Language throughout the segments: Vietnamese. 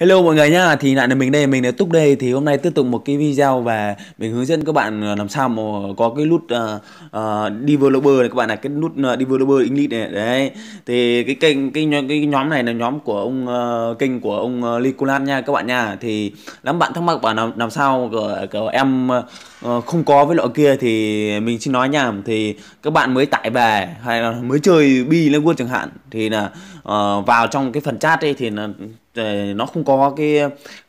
Hello mọi người nha thì lại là mình đây, mình là Túc đây Thì hôm nay tiếp tục một cái video về mình hướng dẫn các bạn ờ, làm sao mà có cái nút uh, uh, developer này các bạn này Cái nút uh, developer English này, đấy Thì cái kênh, cái, nhóm, cái nhóm này là nhóm của ông, uh, kênh của ông uh, Licolan nha các bạn nha Thì lắm bạn thắc mắc bảo làm, làm sao của, của em uh, không có với loại kia thì mình xin nói nha Thì các bạn mới tải về hay là mới chơi bi lên World chẳng hạn Thì là uh, vào trong cái phần chat ấy thì là Ờ, nó không có cái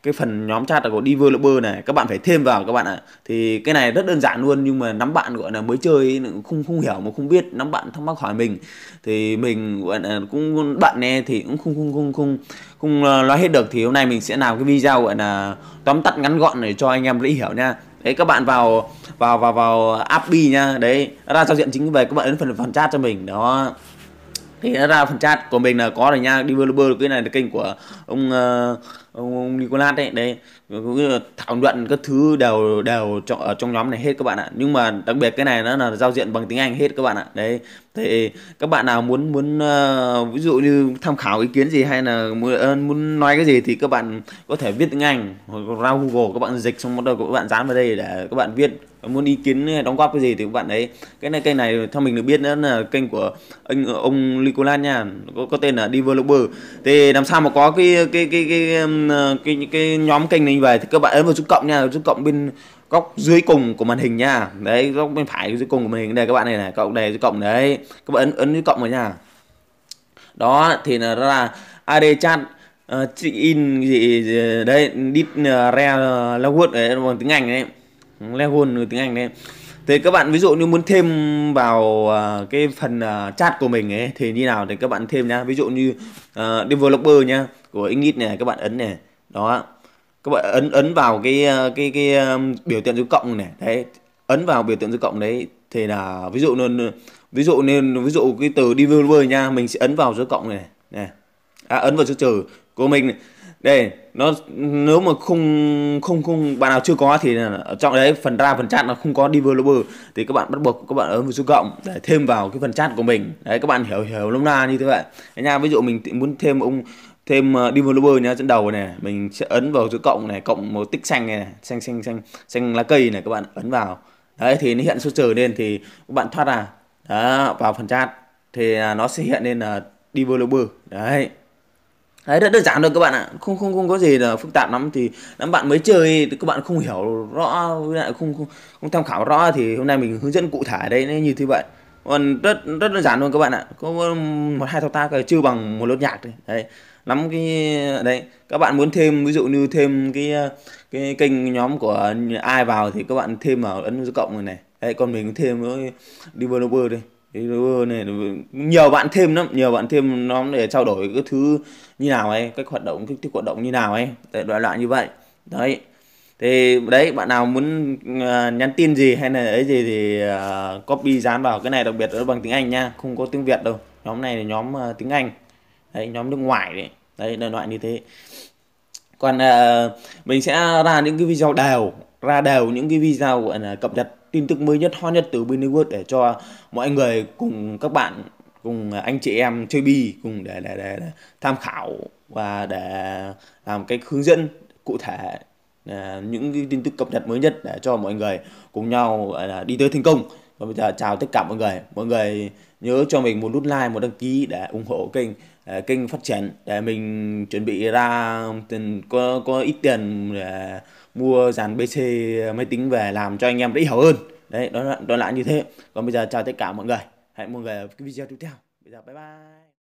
cái phần nhóm chat là của developer này các bạn phải thêm vào các bạn ạ thì cái này rất đơn giản luôn nhưng mà nắm bạn gọi là mới chơi không không hiểu mà không biết nắm bạn thắc mắc hỏi mình thì mình gọi là cũng bạn nghe thì cũng không không không không không nói hết được thì hôm nay mình sẽ làm cái video gọi là tóm tắt ngắn gọn để cho anh em dễ hiểu nha đấy các bạn vào vào vào vào app nha đấy ra giao diện chính về các bạn ấn phần phần chat cho mình đó thì nó ra phần chat của mình là có rồi nha đi developer cái này là kênh của ông uh, ông Nicolas đấy đấy cũng thảo luận các thứ đều đều trong ở trong nhóm này hết các bạn ạ nhưng mà đặc biệt cái này nó là giao diện bằng tiếng Anh hết các bạn ạ đấy thì các bạn nào muốn muốn uh, ví dụ như tham khảo ý kiến gì hay là muốn, ờ, muốn nói cái gì thì các bạn có thể viết tiếng Anh ra Google các bạn dịch xong bắt đầu các bạn dán vào đây để các bạn viết muốn ý kiến ờ, đóng góp cái gì thì các bạn ấy cái này kênh này theo mình được biết nữa là kênh của anh ông Nicolas nha có, có tên là developer thì làm sao mà có cái cái cái, cái, cái Ờ, cái cái nhóm kênh này về thì các bạn ấn vào chữ cộng nha chữ cộng bên góc dưới cùng của màn hình nha đấy góc bên phải dưới cùng của màn hình đây các bạn này này cộng đề chữ cộng đấy các bạn ấn ấn chữ cộng vào nha đó thì là đó là ad chat uh, in gì, gì đấy dit uh, ờ, re uh, logwood đấy bằng tiếng anh đấy logwood tiếng anh đấy thì các bạn ví dụ như muốn thêm vào à, cái phần à, chat của mình ấy thì như nào thì các bạn thêm nhá. Ví dụ như uh, developer nhá của Init này các bạn ấn này. Đó. Các bạn ấn ấn vào cái cái cái biểu tượng dấu cộng này. Đấy, ấn vào biểu tượng dấu cộng đấy thì là ví dụ nên ví dụ nên ví dụ cái từ developer nha, mình sẽ ấn vào dấu cộng này này đã à, ấn vào chữ trừ của mình đây nó nếu mà không không không bạn nào chưa có thì ở trong đấy phần ra phần chat nó không có developer thì các bạn bắt buộc các bạn ấn vào số cộng để thêm vào cái phần chat của mình đấy các bạn hiểu hiểu lông na như thế vậy đấy nha ví dụ mình muốn thêm ông thêm ờ, developer nhá trên đầu này mình sẽ ấn vào chữ cộng này cộng một tích xanh này, này xanh xanh xanh xanh lá cây này các bạn ấn vào đấy thì nó hiện số trừ lên thì các bạn thoát ra đó, vào phần chat thì à, nó sẽ hiện lên là developer đấy Đấy, rất đơn giản thôi các bạn ạ không không không có gì là phức tạp lắm thì lắm bạn mới chơi thì các bạn không hiểu rõ lại không, không không tham khảo rõ thì hôm nay mình hướng dẫn cụ thể đây nên như thế vậy còn rất rất đơn giản luôn các bạn ạ có một hai thao tác chưa bằng một lốt nhạc đấy, đấy lắm cái đấy các bạn muốn thêm ví dụ như thêm cái cái kênh nhóm của ai vào thì các bạn thêm vào ấn dấu cộng rồi này đấy còn mình thêm với developer đi này nhiều bạn thêm lắm nhiều bạn thêm nó để trao đổi cái thứ như nào ấy cách hoạt động cách thức hoạt động như nào ấy để loại loại như vậy đấy thì đấy bạn nào muốn à, nhắn tin gì hay là ấy gì thì à, copy dán vào cái này đặc biệt nó bằng tiếng anh nha không có tiếng việt đâu nhóm này là nhóm à, tiếng anh đấy nhóm nước ngoài đấy đấy là loại như thế còn mình sẽ ra những cái video đều ra đều những cái video gọi là cập nhật tin tức mới nhất hot nhất từ Binnywood để cho mọi người cùng các bạn cùng anh chị em chơi bi cùng để, để, để, để tham khảo và để làm cái hướng dẫn cụ thể à, những cái tin tức cập nhật mới nhất để cho mọi người cùng nhau đi tới thành công và bây giờ chào tất cả mọi người mọi người nhớ cho mình một nút like một đăng ký để ủng hộ kênh để à, kênh phát triển để mình chuẩn bị ra tiền có có ít tiền để mua dàn PC máy tính về làm cho anh em dễ hiểu hơn đấy đó là, đó là như thế còn bây giờ chào tất cả mọi người hẹn mọi người ở cái video tiếp theo bây giờ bye bye